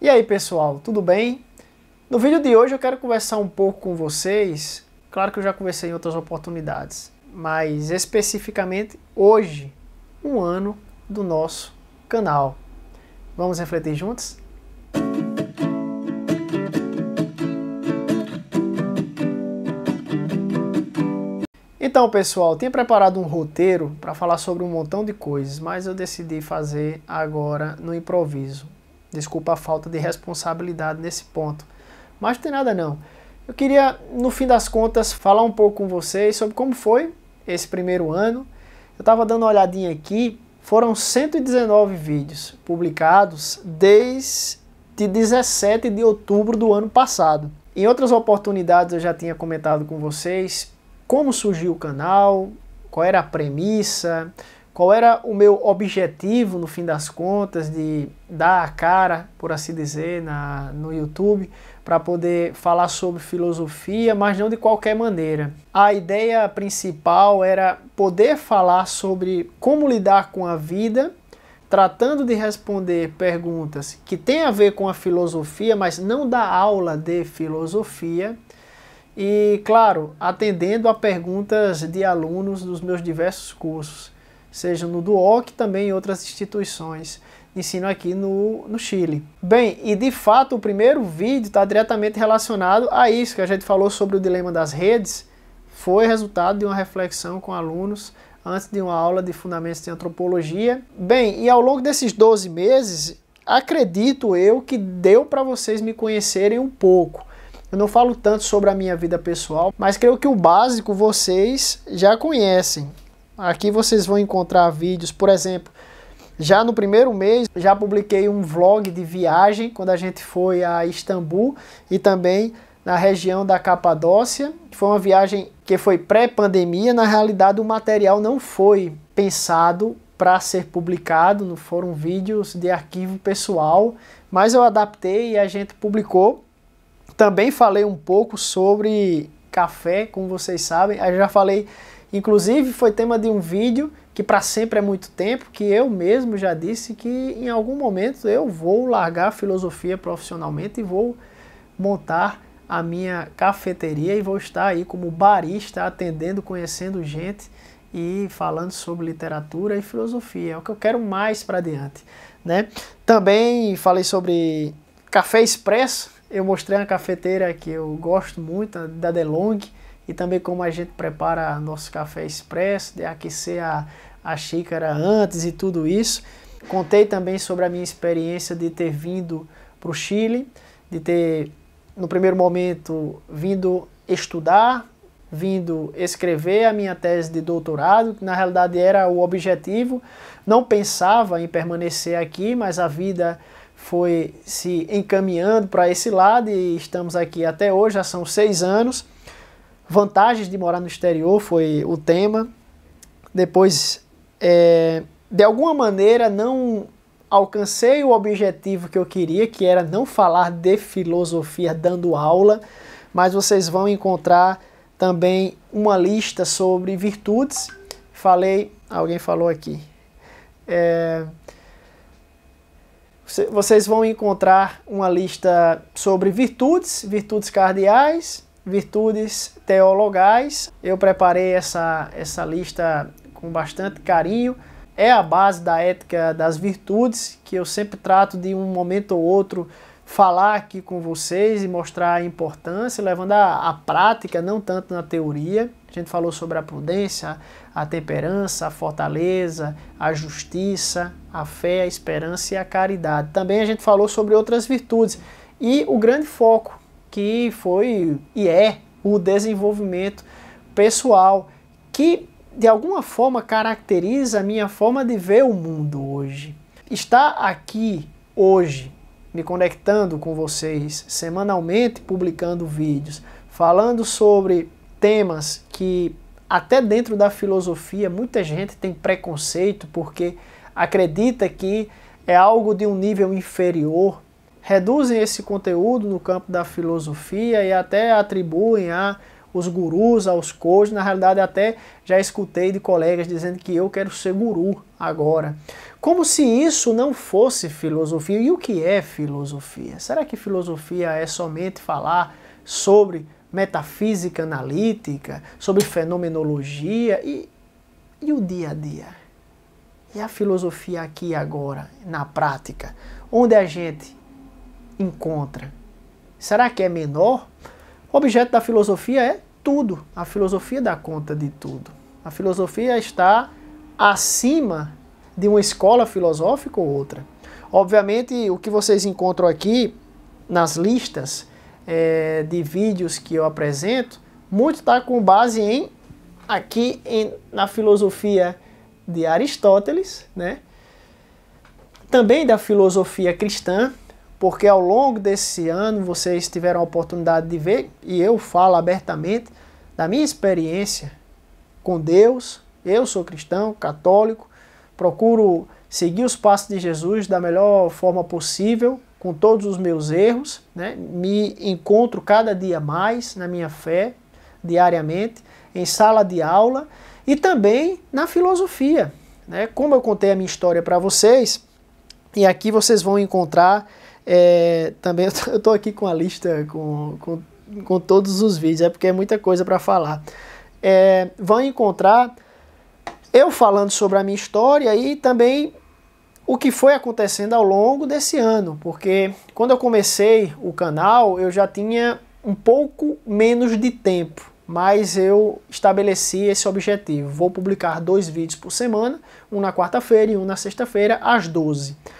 E aí pessoal, tudo bem? No vídeo de hoje eu quero conversar um pouco com vocês, claro que eu já conversei em outras oportunidades, mas especificamente hoje, um ano do nosso canal. Vamos refletir juntos? Então, pessoal, tinha preparado um roteiro para falar sobre um montão de coisas, mas eu decidi fazer agora no improviso Desculpa a falta de responsabilidade nesse ponto. Mas não tem nada não. Eu queria, no fim das contas, falar um pouco com vocês sobre como foi esse primeiro ano. Eu estava dando uma olhadinha aqui, foram 119 vídeos publicados desde 17 de outubro do ano passado. Em outras oportunidades eu já tinha comentado com vocês como surgiu o canal, qual era a premissa, qual era o meu objetivo no fim das contas de dar a cara, por assim dizer, na, no YouTube para poder falar sobre filosofia, mas não de qualquer maneira. A ideia principal era poder falar sobre como lidar com a vida, tratando de responder perguntas que têm a ver com a filosofia, mas não da aula de filosofia. E, claro, atendendo a perguntas de alunos dos meus diversos cursos seja no DUOC, também em outras instituições de ensino aqui no, no Chile. Bem, e de fato o primeiro vídeo está diretamente relacionado a isso que a gente falou sobre o dilema das redes, foi resultado de uma reflexão com alunos antes de uma aula de fundamentos de antropologia. Bem, e ao longo desses 12 meses, acredito eu que deu para vocês me conhecerem um pouco. Eu não falo tanto sobre a minha vida pessoal, mas creio que o básico vocês já conhecem. Aqui vocês vão encontrar vídeos, por exemplo, já no primeiro mês, já publiquei um vlog de viagem, quando a gente foi a Istambul e também na região da Capadócia. Foi uma viagem que foi pré-pandemia, na realidade o material não foi pensado para ser publicado, não foram vídeos de arquivo pessoal, mas eu adaptei e a gente publicou. Também falei um pouco sobre café, como vocês sabem, aí já falei Inclusive foi tema de um vídeo que para sempre é muito tempo, que eu mesmo já disse que em algum momento eu vou largar a filosofia profissionalmente e vou montar a minha cafeteria e vou estar aí como barista atendendo, conhecendo gente e falando sobre literatura e filosofia. É o que eu quero mais para diante, né? Também falei sobre café expresso. Eu mostrei uma cafeteira que eu gosto muito, da DeLong, e também como a gente prepara nosso café expresso, de aquecer a, a xícara antes e tudo isso. Contei também sobre a minha experiência de ter vindo para o Chile, de ter, no primeiro momento, vindo estudar, vindo escrever a minha tese de doutorado, que na realidade era o objetivo. Não pensava em permanecer aqui, mas a vida foi se encaminhando para esse lado e estamos aqui até hoje, já são seis anos. Vantagens de morar no exterior foi o tema. Depois, é, de alguma maneira, não alcancei o objetivo que eu queria, que era não falar de filosofia dando aula, mas vocês vão encontrar também uma lista sobre virtudes. Falei, alguém falou aqui. É, vocês vão encontrar uma lista sobre virtudes, virtudes cardeais, virtudes teologais. Eu preparei essa, essa lista com bastante carinho. É a base da ética das virtudes, que eu sempre trato de um momento ou outro falar aqui com vocês e mostrar a importância, levando a, a prática, não tanto na teoria. A gente falou sobre a prudência, a temperança, a fortaleza, a justiça, a fé, a esperança e a caridade. Também a gente falou sobre outras virtudes. E o grande foco que foi e é o desenvolvimento pessoal, que de alguma forma caracteriza a minha forma de ver o mundo hoje. Estar aqui hoje, me conectando com vocês semanalmente, publicando vídeos, falando sobre temas que até dentro da filosofia muita gente tem preconceito porque acredita que é algo de um nível inferior reduzem esse conteúdo no campo da filosofia e até atribuem a os gurus, aos coaches. Na realidade, até já escutei de colegas dizendo que eu quero ser guru agora. Como se isso não fosse filosofia. E o que é filosofia? Será que filosofia é somente falar sobre metafísica analítica, sobre fenomenologia e, e o dia a dia? E a filosofia aqui agora, na prática, onde a gente encontra? Será que é menor? O objeto da filosofia é tudo. A filosofia dá conta de tudo. A filosofia está acima de uma escola filosófica ou outra. Obviamente, o que vocês encontram aqui nas listas é, de vídeos que eu apresento, muito está com base em aqui em, na filosofia de Aristóteles, né? também da filosofia cristã, porque ao longo desse ano vocês tiveram a oportunidade de ver, e eu falo abertamente, da minha experiência com Deus. Eu sou cristão, católico, procuro seguir os passos de Jesus da melhor forma possível, com todos os meus erros, né? me encontro cada dia mais na minha fé, diariamente, em sala de aula e também na filosofia. Né? Como eu contei a minha história para vocês, e aqui vocês vão encontrar é, também eu estou aqui com a lista com, com, com, todos os vídeos, é porque é muita coisa para falar. É, vão encontrar eu falando sobre a minha história e também o que foi acontecendo ao longo desse ano, porque quando eu comecei o canal eu já tinha um pouco menos de tempo, mas eu estabeleci esse objetivo. Vou publicar dois vídeos por semana, um na quarta-feira e um na sexta-feira às 12 horas.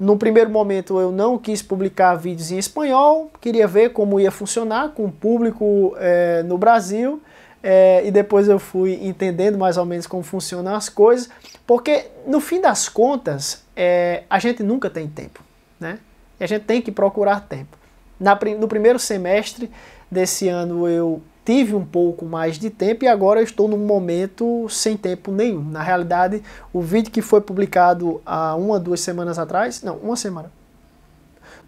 No primeiro momento eu não quis publicar vídeos em espanhol, queria ver como ia funcionar com o público é, no Brasil. É, e depois eu fui entendendo mais ou menos como funcionam as coisas, porque no fim das contas é, a gente nunca tem tempo, né? E a gente tem que procurar tempo. Na, no primeiro semestre desse ano eu tive um pouco mais de tempo e agora estou num momento sem tempo nenhum. Na realidade, o vídeo que foi publicado há uma, duas semanas atrás, não, uma semana.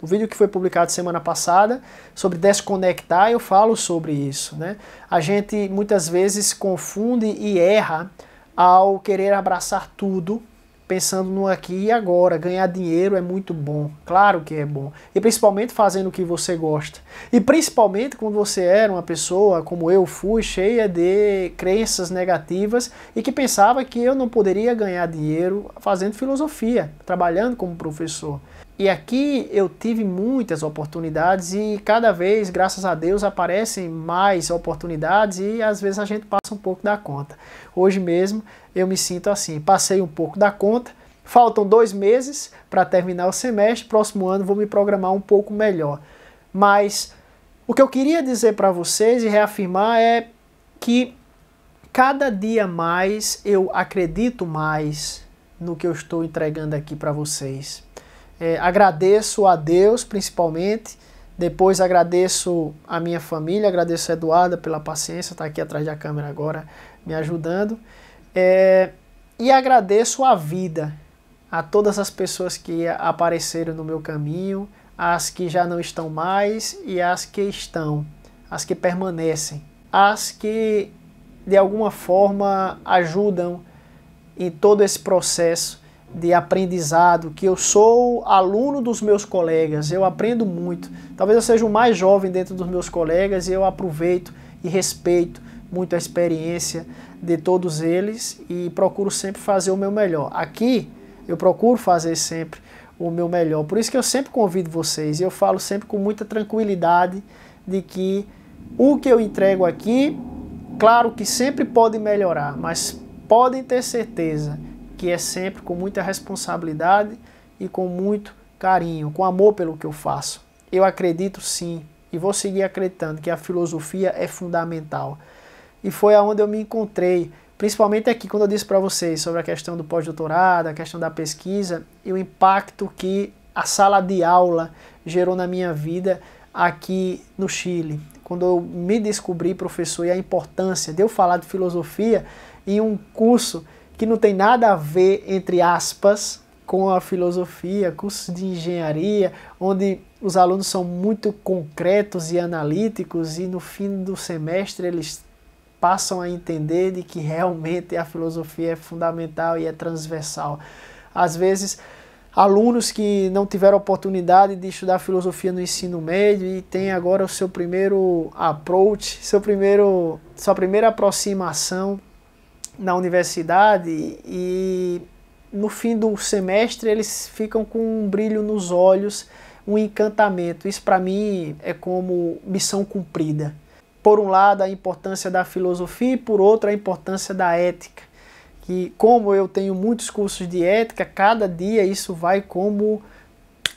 O vídeo que foi publicado semana passada sobre desconectar, eu falo sobre isso, né? A gente muitas vezes confunde e erra ao querer abraçar tudo pensando no aqui e agora. Ganhar dinheiro é muito bom, claro que é bom. E principalmente fazendo o que você gosta. E principalmente quando você era uma pessoa, como eu fui, cheia de crenças negativas e que pensava que eu não poderia ganhar dinheiro fazendo filosofia, trabalhando como professor. E aqui eu tive muitas oportunidades e cada vez, graças a Deus, aparecem mais oportunidades e às vezes a gente passa um pouco da conta. Hoje mesmo eu me sinto assim, passei um pouco da conta, faltam dois meses para terminar o semestre, próximo ano vou me programar um pouco melhor. Mas o que eu queria dizer para vocês e reafirmar é que cada dia mais eu acredito mais no que eu estou entregando aqui para vocês é, agradeço a Deus, principalmente. Depois agradeço a minha família, agradeço a Eduarda pela paciência, está aqui atrás da câmera agora me ajudando. É, e agradeço a vida, a todas as pessoas que apareceram no meu caminho, as que já não estão mais e as que estão, as que permanecem, as que de alguma forma ajudam em todo esse processo de aprendizado, que eu sou aluno dos meus colegas, eu aprendo muito. Talvez eu seja o mais jovem dentro dos meus colegas e eu aproveito e respeito muito a experiência de todos eles e procuro sempre fazer o meu melhor. Aqui eu procuro fazer sempre o meu melhor. Por isso que eu sempre convido vocês e eu falo sempre com muita tranquilidade de que o que eu entrego aqui, claro que sempre pode melhorar, mas podem ter certeza que é sempre com muita responsabilidade e com muito carinho, com amor pelo que eu faço. Eu acredito sim e vou seguir acreditando que a filosofia é fundamental. E foi aonde eu me encontrei, principalmente aqui quando eu disse para vocês sobre a questão do pós-doutorado, a questão da pesquisa e o impacto que a sala de aula gerou na minha vida aqui no Chile, quando eu me descobri professor e a importância de eu falar de filosofia em um curso que não tem nada a ver, entre aspas, com a filosofia, cursos de engenharia, onde os alunos são muito concretos e analíticos e no fim do semestre eles passam a entender de que realmente a filosofia é fundamental e é transversal. Às vezes, alunos que não tiveram oportunidade de estudar filosofia no ensino médio e têm agora o seu primeiro approach, seu primeiro, sua primeira aproximação na universidade e no fim do semestre eles ficam com um brilho nos olhos, um encantamento. Isso para mim é como missão cumprida. Por um lado, a importância da filosofia e por outro, a importância da ética. Que como eu tenho muitos cursos de ética, cada dia isso vai como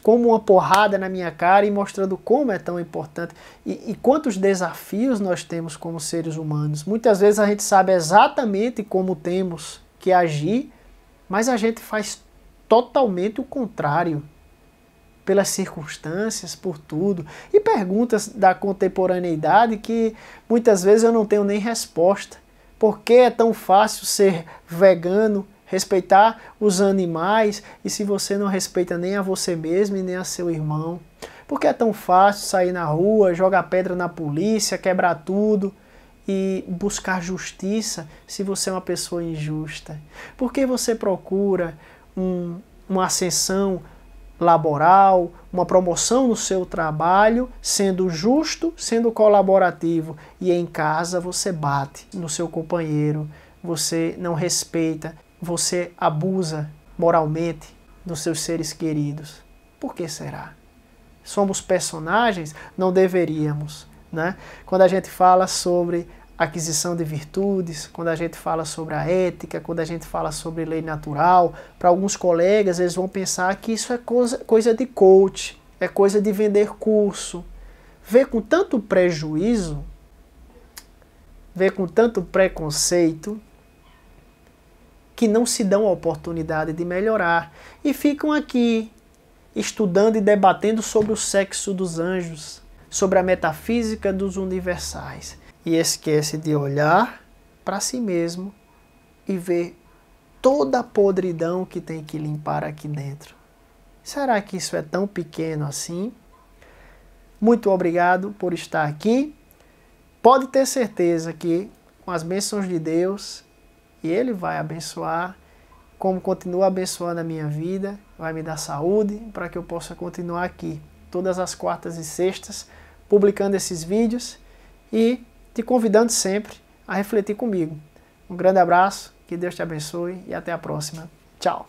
como uma porrada na minha cara e mostrando como é tão importante e, e, quantos desafios nós temos como seres humanos. Muitas vezes a gente sabe exatamente como temos que agir, mas a gente faz totalmente o contrário pelas circunstâncias, por tudo. E perguntas da contemporaneidade que muitas vezes eu não tenho nem resposta. Por que é tão fácil ser vegano? respeitar os animais e se você não respeita nem a você mesmo e nem a seu irmão? Por que é tão fácil sair na rua, jogar pedra na polícia, quebrar tudo e buscar justiça se você é uma pessoa injusta? Por que você procura um, uma ascensão laboral, uma promoção no seu trabalho, sendo justo, sendo colaborativo e em casa você bate no seu companheiro? você não respeita você abusa moralmente dos seus seres queridos. Por que será? Somos personagens? Não deveríamos. Né? Quando a gente fala sobre aquisição de virtudes, quando a gente fala sobre a ética, quando a gente fala sobre lei natural, para alguns colegas eles vão pensar que isso é coisa, coisa de coach, é coisa de vender curso. Vê com tanto prejuízo, vê com tanto preconceito, que não se dão a oportunidade de melhorar e ficam aqui estudando e debatendo sobre o sexo dos anjos, sobre a metafísica dos universais e esquece de olhar para si mesmo e ver toda a podridão que tem que limpar aqui dentro. Será que isso é tão pequeno assim? Muito obrigado por estar aqui. Pode ter certeza que, com as bênçãos de Deus, e Ele vai abençoar, como continua abençoando a minha vida, vai me dar saúde para que eu possa continuar aqui todas as quartas e sextas publicando esses vídeos e te convidando sempre a refletir comigo. Um grande abraço, que Deus te abençoe e até a próxima. Tchau!